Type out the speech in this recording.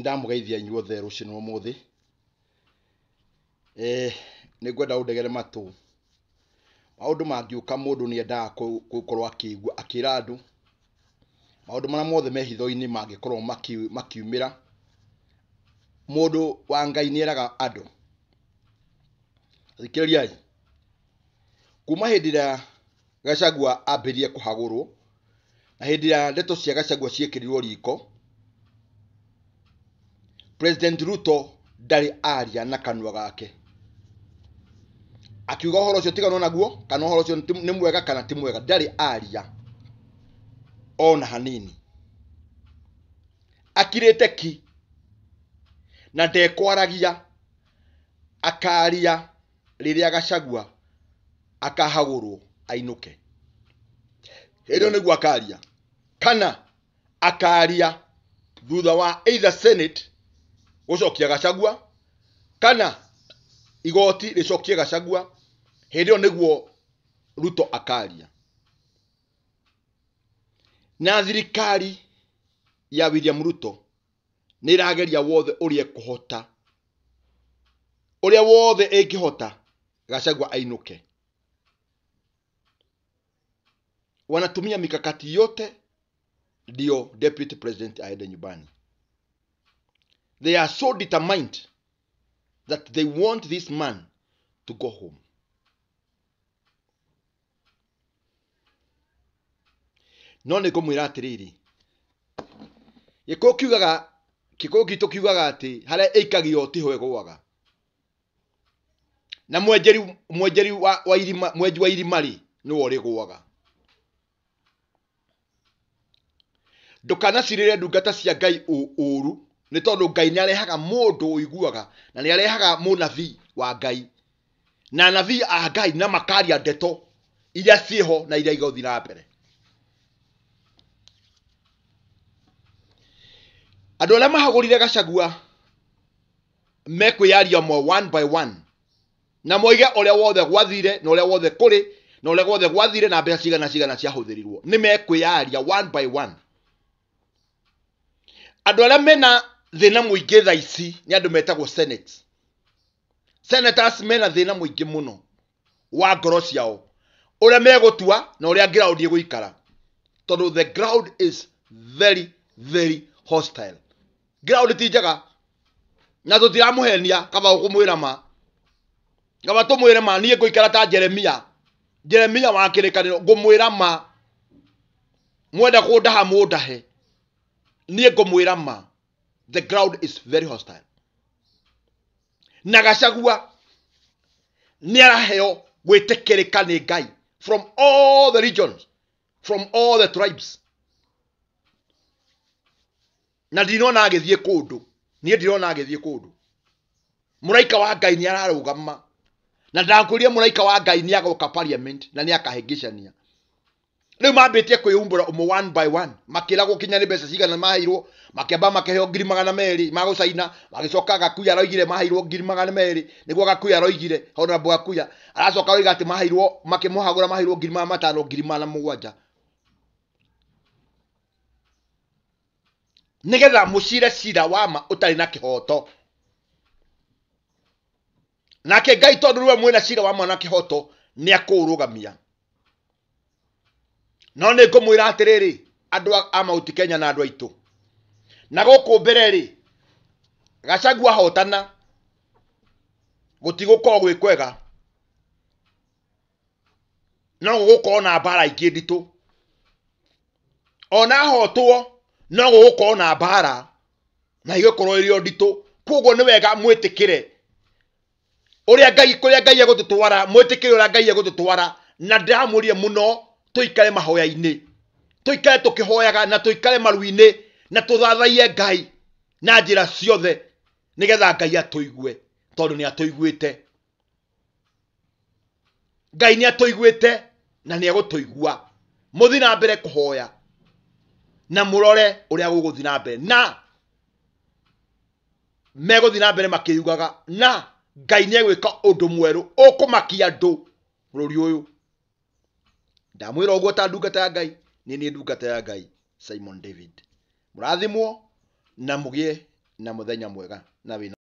ndamugeithia ndamå geithia inyuothe rå cinä å må thä nä ngwenda å ndegere matå maå ndå mangä å ka må ndå nä endaga gå korwo ra maå ndå mothe me hitho-inä mangä korwo makiumä ra må ndå wa ngai nä eraga andå thikä rä kuma hä ndä ä rä a gacagua ambä rie kå hagå rwo na hä ndä ä rä a ndeto cia gacagua ciäkä riko president ruto ndarä aria na kanua gake akiuga å cio tigano naguo kana å cio nä mwega kana ti mwega ndarä aria ona hanini te ki na ndekwaragia akaria a gacagua akahagũrwo ainũke hĩndĩ ĩyo nĩguo akaria kana akaria thutha wa either senate gucokia gacagua kana igoti ricokie gacagua hindi iyo niguo ruto akaria na thirikari ya William Ruto nä rageria wothe ũrĩa ĩkũhota ũrĩa wothe ĩngĩhota gacagua ainuke wanatumia mikakati yote ndio deputy president aende nyumbani They are so determined that they want this man to go home. no nä ngå mwä ra atä rä rä gä kå kiugaga gä kå gitå kiugaga atä harä a ĩikagia å hwegwaga na mwenjeri mwenjeri wa, wa irima mwenji wa irima rä nä we å gwaga ndå kanacirä re ndungata cia ngai å ru nä tondå ngai nä arehaga må ndå å iguaga na nä arehaga må nabii wa ngai na nabii a ngai na makaria ndeto iria ciä ho na iria igåthi na mbere andå arä a mahagå gacagua mekwĩyaria mwe one by one na moige ũrĩa wothe gwathire na ũrĩa wothe kũrĩ na ũrĩa wothe gwathire na mbeca cigana cigana ciahũthĩrirwo nĩ mekwĩyaria one by one andũ arĩa mena thina muingi tha ici ni andu metagwo senate senators mena thina muingi muno wa ngoro ciao uria megutua na uria ground iguikara tondu the ground is very very hostile ground ti njega na tutiramuhenia kaba ukumwira ma kaba tumwire ma nie nguikara ta jeremia jeremia wa kirikaniro ngumwira ma mwenda kundaha mundahe nie ngumwira ma the ground is very hostile na niaraheo nä araheo gwätäkärä ngai from all the regions from all the tribes na ndirona agä thiä kå ndå niä ndirona agä thiä kå ndå må raika wa ngai nä ararå gama na ndakwä rire wa ngai nä parliament na nä rä u mambä kå yå umbå ra one by one makä ragwo kinya nä mbeca cigana maheirwo makäamba makaheo ngiri magana merä magå caina magä coka gakuya aroigire maheirwo ngiri magana merä nä gakuya aroigire honrab gakuya aracoka roiga atä maheirwo makä mohagå ra maheirwo ngiri magana matano ngiri magana mũgwanja nä getha må cire cira wa ma å tarä na kä hoto nake ngai tondå rä we mwä na cira wa ma na kä hoto nä akå å rå gamia no nä ngå mwä ra atä rä rä andå a mauti kenya na andå aitå na gå kå mbere rä gacagua hotana gå tigå korwo gwä kwega no gå gå korwo na mbara ingä nditå ona hotwo no gå gå korwo na mbara na igä korwo ä rä o nditå koguo nä wega mwä kä re ngai kå rä a ngai egå tå twara mwä tä kä re å rä a ngai egå tå twara na ndäramå rie må no tuikare mahoya-inä tuikare tukihoyaga na tuikare maru-inä na tuthathaie ngai na njä ra ciothe nä getha ngai atåigue tondå nä atåiguä ngai nä atåiguä na nä egå muthi må thi na mbere kå hoya na må rore å rä a gå gå thi na mbere na megå thi na mbere makä na ngai nä egwä ka å ndå mwerå å kå makia andå rå ri å yå ndamwira ũguo ta ndungata ya ngai ni ni ndungata ya ngai simon david murathimwo na mugie na muthenya mwega na wĩna